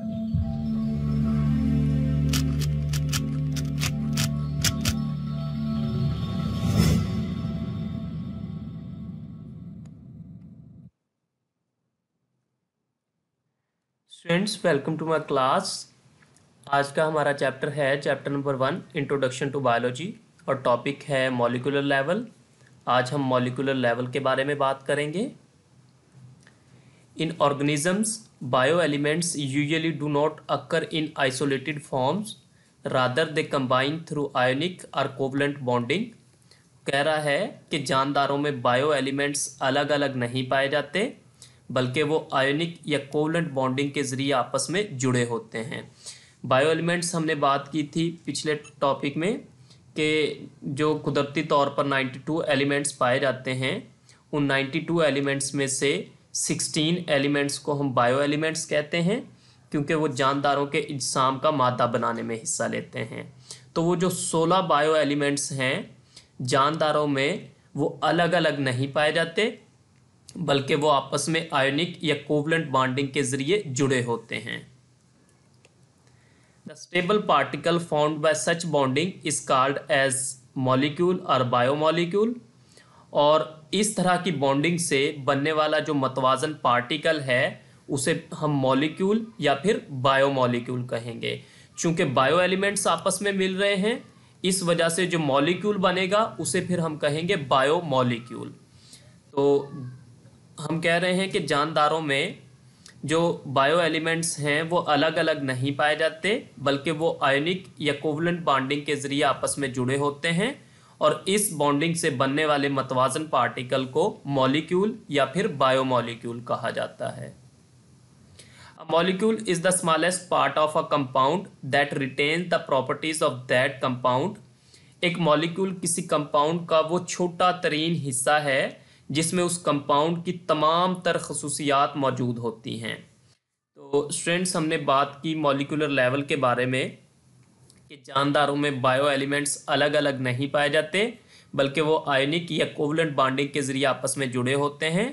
Friends welcome to my class आज का हमारा चैप्टर है chapter number one introduction to biology और टॉपिक है मॉलिकुलर लेवल आज हम मॉलिकुलर लेवल के बारे में बात करेंगे in organisms bio elements usually do not occur in isolated forms rather they combine through ionic और कोवलेंट बॉन्डिंग कह रहा है कि जानदारों में बायो एलिमेंट्स अलग अलग नहीं पाए जाते बल्कि वो आयोनिक या कोवलेंट बॉन्डिंग के ज़रिए आपस में जुड़े होते हैं बायो एलिमेंट्स हमने बात की थी पिछले टॉपिक में कि जो कुदरती तौर पर 92 एलिमेंट्स पाए जाते हैं उन 92 एलिमेंट्स में से सिक्सटीन एलिमेंट्स को हम बायो एलिमेंट्स कहते हैं क्योंकि वो जानदारों के इजसाम का मादा बनाने में हिस्सा लेते हैं तो वो जो सोलह बायो एलिमेंट्स हैं जानदारों में वो अलग अलग नहीं पाए जाते बल्कि वो आपस में आयोनिक या कोवलेंट बॉन्डिंग के ज़रिए जुड़े होते हैं the stable particle found by such bonding is called as molecule और बायो मॉलिक्यूल और इस तरह की बॉन्डिंग से बनने वाला जो मतवाजन पार्टिकल है उसे हम मॉलिक्यूल या फिर बायो मॉलिक्यूल कहेंगे चूँकि बायो एलिमेंट्स आपस में मिल रहे हैं इस वजह से जो मॉलिक्यूल बनेगा उसे फिर हम कहेंगे बायो मॉलिक्यूल तो हम कह रहे हैं कि जानदारों में जो बायो एलिमेंट्स हैं वो अलग अलग नहीं पाए जाते बल्कि वो आयोनिक या कोवलेंट बॉन्डिंग के ज़रिए आपस में जुड़े होते हैं और इस बॉन्डिंग से बनने वाले मतवाजन पार्टिकल को मॉलिक्यूल या फिर बायोमोलिक्यूल कहा जाता है molecule is the smallest part of a compound that retain the properties of that compound एक मॉलिक्यूल किसी कंपाउंड का वो छोटा तरीन हिस्सा है जिसमें उस कंपाउंड की तमाम तर खसूसियात मौजूद होती हैं तो स्टूडेंट्स हमने बात की मॉलिकुलर लेवल के बारे में के जानदारों में बायो एलिमेंट्स अलग अलग नहीं पाए जाते बल्कि वो आयनिक या कोवलेंट बॉन्डिंग के जरिए आपस में जुड़े होते हैं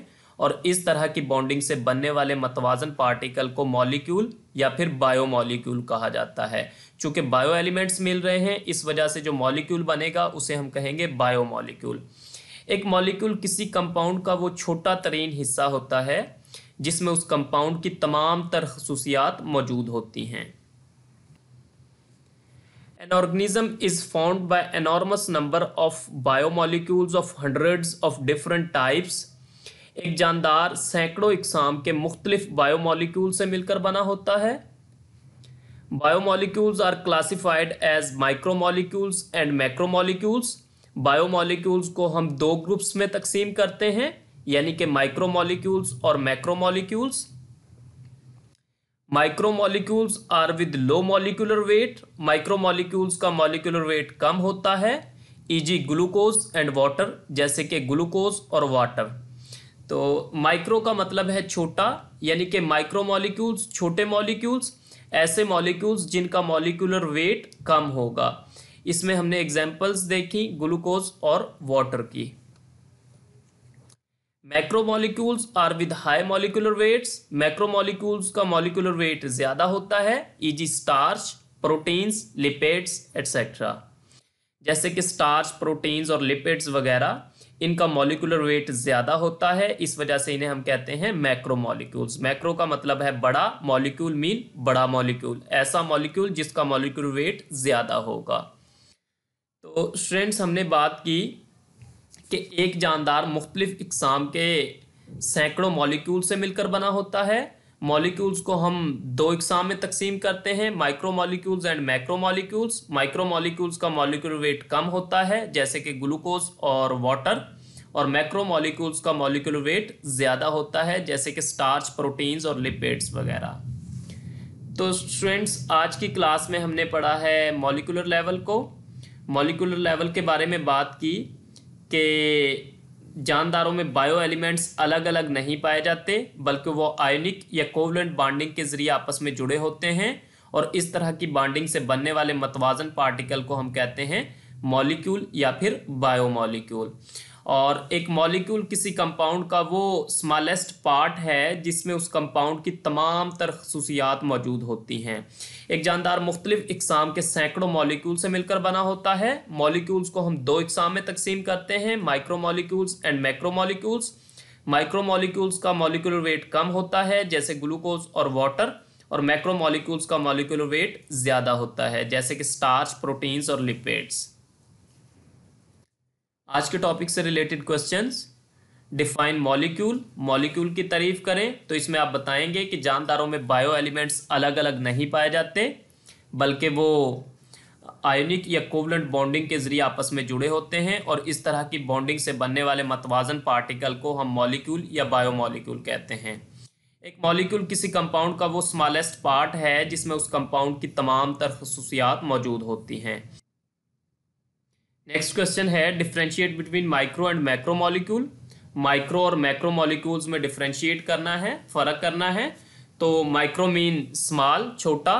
और इस तरह की बॉन्डिंग से बनने वाले मतवाजन पार्टिकल को मॉलिक्यूल या फिर बायो मॉलिक्यूल कहा जाता है चूँकि बायो एलिमेंट्स मिल रहे हैं इस वजह से जो मॉलिक्यूल बनेगा उसे हम कहेंगे बायो मॉलिक्यूल एक मॉलिक्यूल किसी कंपाउंड का वो छोटा तरीन हिस्सा होता है जिसमें उस कंपाउंड की तमाम तर खसूसियात मौजूद होती हैं An organism is formed by enormous number of biomolecules of hundreds of different types. एक जानदार सैकड़ों इकसाम के मुख्तलिफ बायोमोलिक्यूल से मिलकर बना होता है biomolecules are classified as micromolecules and macromolecules biomolecules को हम दो ग्रुप्स में तकसीम करते हैं यानी कि माइक्रोमोलिक्यूल्स और macromolecules micromolecules are with low molecular weight micromolecules का मॉलिक्यूलर वेट कम होता है E G e glucose and water जैसे कि ग्लूकोज और वाटर तो माइक्रो का मतलब है छोटा यानी कि माइक्रो मॉलिक्यूल्स छोटे मॉलिक्यूल्स ऐसे मॉलिक्यूल्स जिनका मॉलिक्यूलर वेट कम होगा इसमें हमने एग्जाम्पल्स देखी ग्लूकोज और वाटर की macromolecules are with high molecular weights macromolecules का मॉलिकुलर वेट ज़्यादा होता है E G starch proteins lipids etcetera जैसे कि स्टार्च प्रोटीन्स और लिपेड्स वगैरह इनका मॉलिकुलर वेट ज़्यादा होता है इस वजह से इन्हें हम कहते हैं मैक्रोमोलिक्यूल्स मैक्रो का मतलब है बड़ा मॉलिक्यूल मीन बड़ा मॉलिक्यूल ऐसा मॉलिक्यूल जिसका मॉलिकुलर वेट ज़्यादा होगा तो स्ट्रेंड्स हमने बात की कि एक जानदार मुख्तलिफ इकसाम के सैकड़ों मॉलिक्यूल से मिलकर बना होता है मॉलिक्यूल्स को हम दो इकसाम में तकसीम करते हैं micro molecules and macro molecules micro molecules का मॉलिक्यूल वेट कम होता है जैसे कि ग्लूकोज और वाटर और मैक्रो मॉलिक्यूल्स का मॉलिक्यूल वेट ज़्यादा होता है जैसे कि स्टार्च प्रोटीन्स और लिपिड्स वगैरह तो स्टूडेंट्स आज की क्लास में हमने पढ़ा है मॉलिक्यूलर लेवल को मॉलिक्यूलर लेवल के बारे में बात की के जानदारों में बायो एलिमेंट्स अलग अलग नहीं पाए जाते बल्कि वो आयोनिक या कोवलेंट बॉन्डिंग के जरिए आपस में जुड़े होते हैं और इस तरह की बॉन्डिंग से बनने वाले मतवाजन पार्टिकल को हम कहते हैं मॉलिक्यूल या फिर बायोमोलिक्यूल और एक मॉलिक्यूल किसी कंपाउंड का वो स्मॉलेस्ट पार्ट है जिसमें उस कंपाउंड की तमाम तर खसूसियात मौजूद होती हैं एक जानदार मुख्तलिफ इकसाम के सैकड़ों मॉलिक्यूल से मिलकर बना होता है मॉलिक्यूल्स को हम दो इकसाम में तकसीम करते हैं micro molecules and macro molecules micro molecules का मॉलिक्यूलर वेट कम होता है जैसे ग्लूकोज और वाटर और मैक्रो मॉलिक्यूल्स का मॉलिक्यूलर वेट ज़्यादा होता है जैसे कि स्टार्च प्रोटीन्स और लिपिड्स आज के टॉपिक से related questions define molecule molecule की तारीफ करें तो इसमें आप बताएंगे कि जानदारों में बायो एलिमेंट्स अलग अलग नहीं पाए जाते बल्कि वो आयोनिक या कोवलेंट बॉन्डिंग के जरिए आपस में जुड़े होते हैं और इस तरह की बॉन्डिंग से बनने वाले मतवाजन पार्टिकल को हम मॉलिक्यूल या बायो मॉलिक्यूल कहते हैं एक मॉलिक्यूल किसी कंपाउंड का वो स्मॉलेस्ट पार्ट है जिसमें उस कंपाउंड की तमाम तर खसूसियात मौजूद होती हैं नेक्स्ट क्वेश्चन है differentiate between micro and macro molecule micro और मैक्रो मॉलिक्यूल्स में डिफ्रेंशिएट करना है फर्क करना है तो माइक्रो मीन स्मॉल छोटा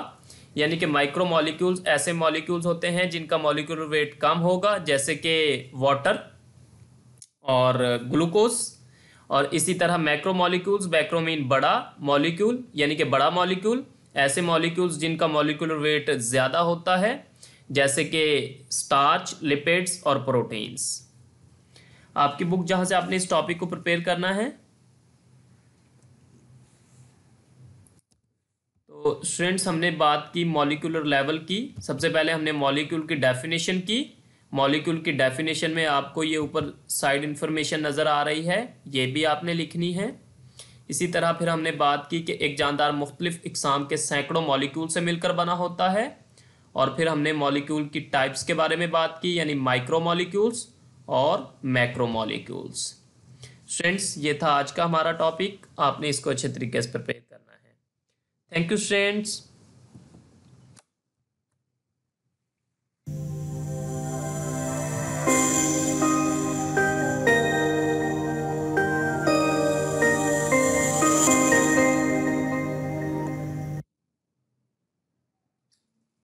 यानी कि माइक्रो मॉलिक्यूल्स ऐसे मॉलिक्यूल्स होते हैं जिनका मॉलिक्यूलर वेट कम होगा जैसे कि वाटर और ग्लूकोज और इसी तरह मैक्रो मॉलिक्यूल्स मैक्रो मीन बड़ा मॉलिक्यूल यानी कि बड़ा मॉलिक्यूल ऐसे मॉलिक्यूल्स जिनका मॉलिक्यूलर वेट ज़्यादा होता है जैसे कि स्टार्च लिपिड्स और प्रोटीन्स आपकी बुक जहां से आपने इस टॉपिक को प्रिपेयर करना है तो स्टूडेंट्स हमने बात की मॉलिक्यूलर लेवल की सबसे पहले हमने मॉलिक्यूल की डेफिनेशन की मॉलिक्यूल की डेफिनेशन में आपको ये ऊपर साइड इंफॉर्मेशन नज़र आ रही है ये भी आपने लिखनी है इसी तरह फिर हमने बात की कि एक जानदार मुख्तलिफ इकसाम के सैकड़ों मॉलिक्यूल से मिलकर बना होता है और फिर हमने मॉलिक्यूल की टाइप्स के बारे में बात की यानी माइक्रो मॉलिक्यूल्स और मैक्रो मॉलिक्यूल्स फ्रेंड्स ये था आज का हमारा टॉपिक आपने इसको अच्छे तरीके से प्रिपेयर करना है थैंक यू फ्रेंड्स